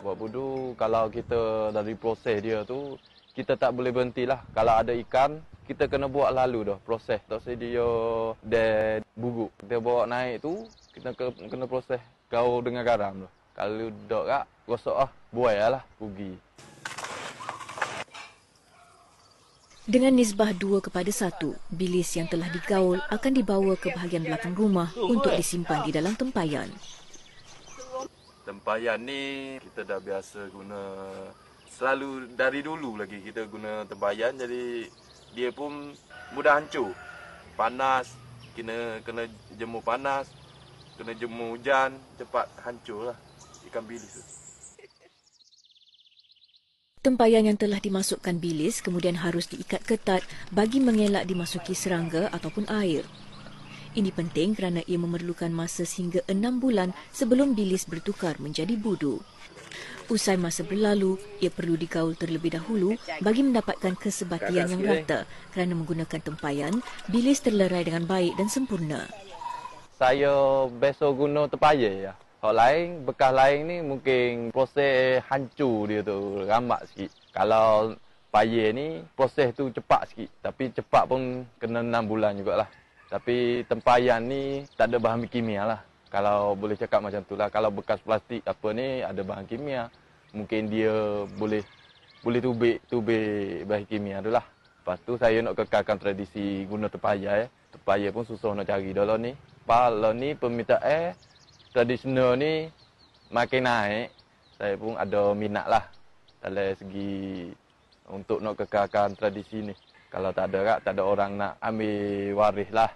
Buat budu kalau kita dari proses dia tu kita tak boleh lah. Kalau ada ikan, kita kena buat lalu dah proses. Tak sedia dia de bugu. Dia bawa naik tu, kita kena proses kau dengan garam tu. Lah. Kalau dok kak, gosok ah, buai lah, pergi. Lah, dengan nisbah dua kepada satu, bilis yang telah digaul akan dibawa ke bahagian belakang rumah untuk disimpan di dalam tempayan tempayan ni kita dah biasa guna selalu dari dulu lagi kita guna tempayan jadi dia pun mudah hancur panas kena kena jemur panas kena jemur hujan cepat hancur lah ikan bilis tu. Tempayan yang telah dimasukkan bilis kemudian harus diikat ketat bagi mengelak dimasuki serangga ataupun air. Ini penting kerana ia memerlukan masa sehingga enam bulan sebelum bilis bertukar menjadi budu. Usai masa berlalu, ia perlu digaul terlebih dahulu bagi mendapatkan kesebatian yang rata kerana menggunakan tempayan, bilis terlerai dengan baik dan sempurna. Saya biasa guna tempayan. Ya. Kalau lain, bekas lain ni mungkin proses hancur dia tu, rambat sikit. Kalau payah ni, proses tu cepat sikit. Tapi cepat pun kena enam bulan jugalah. Tapi tempayan ni tak ada bahan kimia lah. Kalau boleh cakap macam tu lah. Kalau bekas plastik apa ni ada bahan kimia. Mungkin dia boleh boleh tubik, tubik bahan kimia tu lah. Lepas tu saya nak kekalkan tradisi guna tempayan. Eh. Tempayan pun susah nak cari dulu ni. Pala ni peminta eh tradisional ni makin naik. Saya pun ada minat lah. Dari segi untuk nak kekalkan tradisi ni. Kalau tak ada tak ada orang nak ambil waris lah.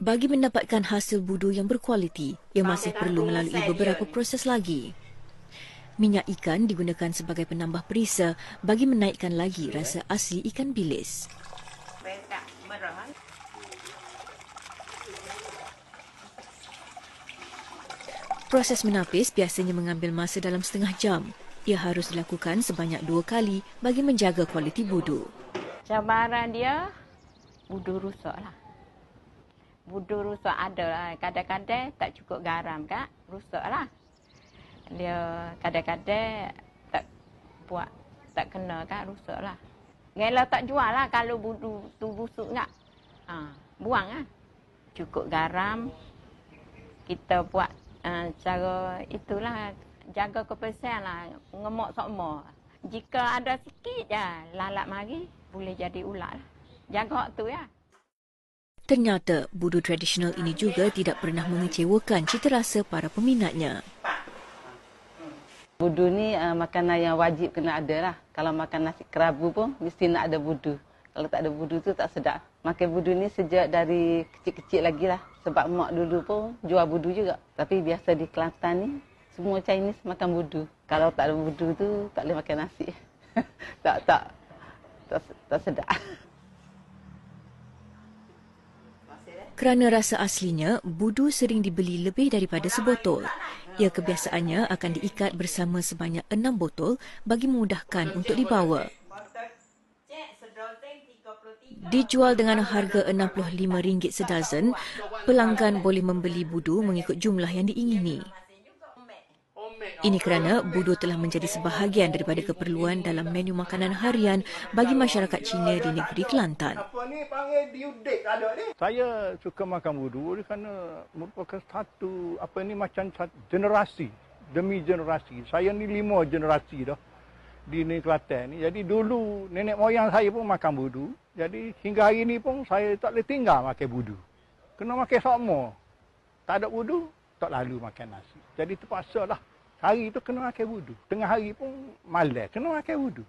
bagi mendapatkan hasil budu yang berkualiti yang masih perlu melalui beberapa proses lagi. Minyak ikan digunakan sebagai penambah perisa bagi menaikkan lagi rasa asli ikan bilis. Proses menapis biasanya mengambil masa dalam setengah jam. Ia harus dilakukan sebanyak dua kali bagi menjaga kualiti budu. Cabaran dia, budu lah budu rusak ada lah. Kadang-kadang tak cukup garam kak, rusak lah. Dia kadang-kadang tak buat, tak kena kak, rusak lah. Ngelah tak jual lah kalau budu tu busuk kak. Ha, buang lah. Cukup garam. Kita buat uh, cara itulah. Jaga kebersihan lah. Ngemok semua. Jika ada sikit je ya, lalat mari, boleh jadi ular lah. Jaga waktu ya. Ternyata budu tradisional ini juga tidak pernah mengecewakan cita rasa para peminatnya. Budu ni uh, makanan yang wajib kena ada lah. Kalau makan nasi kerabu pun mesti nak ada budu. Kalau tak ada budu tu tak sedap. Makan budu ni sejak dari kecil-kecil lagi lah. Sebab mak dulu pun jual budu juga. Tapi biasa di Kelantan ni semua Chinese makan budu. Kalau tak ada budu tu tak boleh makan nasi. tak, tak, tak, tak, tak sedap. Kerana rasa aslinya, budu sering dibeli lebih daripada sebotol. Ia kebiasaannya akan diikat bersama sebanyak enam botol bagi memudahkan untuk dibawa. Dijual dengan harga RM65 sedazen, pelanggan boleh membeli budu mengikut jumlah yang diingini. Ini kerana budu telah menjadi sebahagian daripada keperluan dalam menu makanan harian bagi masyarakat Cina di negeri Kelantan. Saya suka makan budu kerana merupakan satu apa ini macam satu, generasi demi generasi. Saya ni lima generasi dah di negeri Kelantan ni. Jadi dulu nenek moyang saya pun makan budu. Jadi hingga hari ini pun saya tak boleh tinggal makan budu. Kena makan sama. Tak ada budu, tak lalu makan nasi. Jadi terpaksa lah Hari tu kena akan wudu. Tengah hari pun malas kena akan wudu.